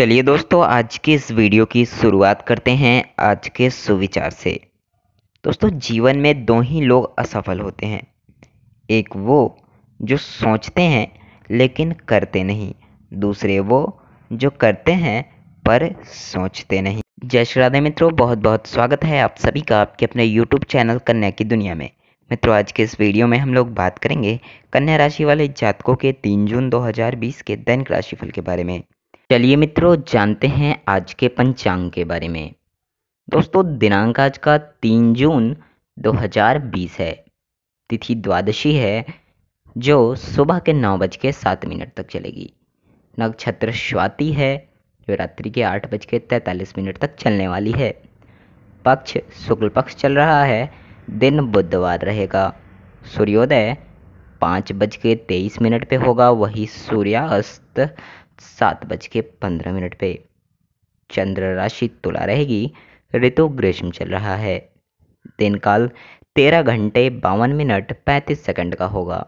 चलिए दोस्तों आज के इस वीडियो की शुरुआत करते हैं आज के सुविचार से दोस्तों जीवन में दो ही लोग असफल होते हैं एक वो जो सोचते हैं लेकिन करते नहीं दूसरे वो जो करते हैं पर सोचते नहीं जय श्री राधे मित्रों बहुत बहुत स्वागत है आप सभी का आपके अपने यूट्यूब चैनल कन्या की दुनिया में मित्रों आज के इस वीडियो में हम लोग बात करेंगे कन्या राशि वाले जातकों के तीन जून दो के दैनिक राशिफल के बारे में चलिए मित्रों जानते हैं आज के पंचांग के बारे में दोस्तों दिनांक आज का तीन जून 2020 है तिथि द्वादशी है जो सुबह के नौ बज के सात मिनट तक चलेगी नक्षत्र स्वाति है जो रात्रि के आठ बज के तैंतालीस मिनट तक चलने वाली है पक्ष शुक्ल पक्ष चल रहा है दिन बुधवार रहेगा सूर्योदय पाँच बज के तेईस मिनट पर होगा वही सूर्यास्त सात बज के पंद्रह मिनट पे चंद्र राशि तुला रहेगी ऋतु ग्रीष्म चल रहा है दिन काल तेरह घंटे बावन मिनट पैंतीस सेकंड का होगा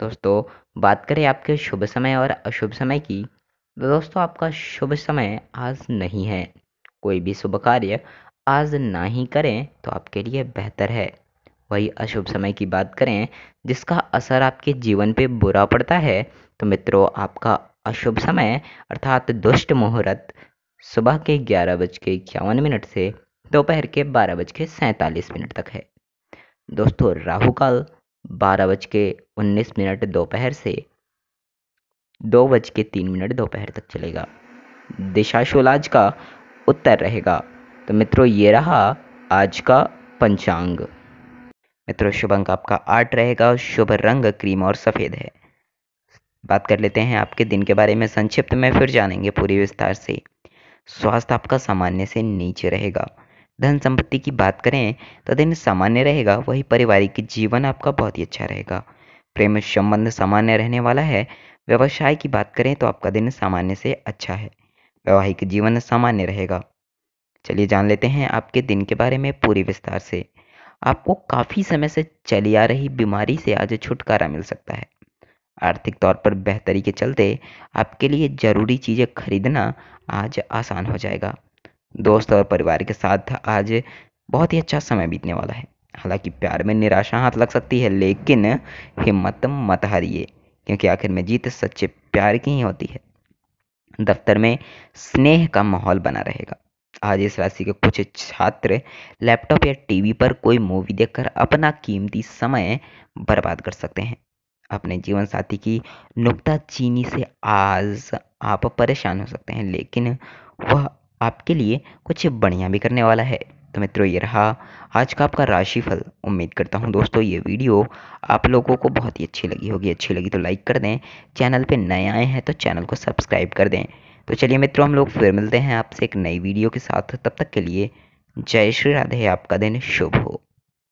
दोस्तों बात करें आपके शुभ समय और अशुभ समय की तो दोस्तों आपका शुभ समय आज नहीं है कोई भी शुभ कार्य आज ना ही करें तो आपके लिए बेहतर है वही अशुभ समय की बात करें जिसका असर आपके जीवन पे बुरा पड़ता है तो मित्रों आपका अशुभ समय अर्थात दुष्ट मुहूर्त सुबह के ग्यारह बज के इक्यावन मिनट से दोपहर के बारह बज के सैंतालीस मिनट तक है दोस्तों राहु काल बारह बज के उन्नीस मिनट दोपहर से दो बज के तीन मिनट दोपहर तक चलेगा दिशा शोलाज का उत्तर रहेगा तो मित्रों ये रहा आज का पंचांग मित्रों शुभ अंक आपका आठ रहेगा शुभ रंग क्रीम और सफ़ेद है बात कर लेते हैं आपके दिन के बारे में संक्षिप्त में फिर जानेंगे पूरी विस्तार से स्वास्थ्य आपका सामान्य से नीचे रहेगा धन संपत्ति की बात करें तो दिन सामान्य रहेगा वही पारिवारिक जीवन आपका बहुत ही अच्छा रहेगा प्रेम संबंध सामान्य रहने वाला है व्यवसाय की बात करें तो आपका दिन सामान्य से अच्छा है वैवाहिक जीवन सामान्य रहेगा चलिए जान लेते हैं आपके दिन के बारे में पूरी विस्तार से आपको काफ़ी समय से चली आ रही बीमारी से आज छुटकारा मिल सकता है आर्थिक तौर पर बेहतरी के चलते आपके लिए ज़रूरी चीज़ें खरीदना आज आसान हो जाएगा दोस्त और परिवार के साथ आज बहुत ही अच्छा समय बीतने वाला है हालांकि प्यार में निराशा हाथ लग सकती है लेकिन हिम्मत मत हारिए क्योंकि आखिर में जीत सच्चे प्यार की ही होती है दफ्तर में स्नेह का माहौल बना रहेगा आज इस राशि के कुछ छात्र लैपटॉप या टीवी पर कोई मूवी देखकर अपना कीमती समय बर्बाद कर सकते हैं अपने जीवन साथी की नुकता चीनी से आज आप परेशान हो सकते हैं लेकिन वह आपके लिए कुछ बढ़िया भी करने वाला है तो मित्रों ये रहा आज का आपका राशिफल उम्मीद करता हूँ दोस्तों ये वीडियो आप लोगों को बहुत ही अच्छी लगी होगी अच्छी लगी तो लाइक कर दें चैनल पे नए आए हैं तो चैनल को सब्सक्राइब कर दें तो चलिए मित्रों हम लोग फिर मिलते हैं आपसे एक नई वीडियो के साथ तब तक के लिए जय श्री राधे आपका दिन शुभ हो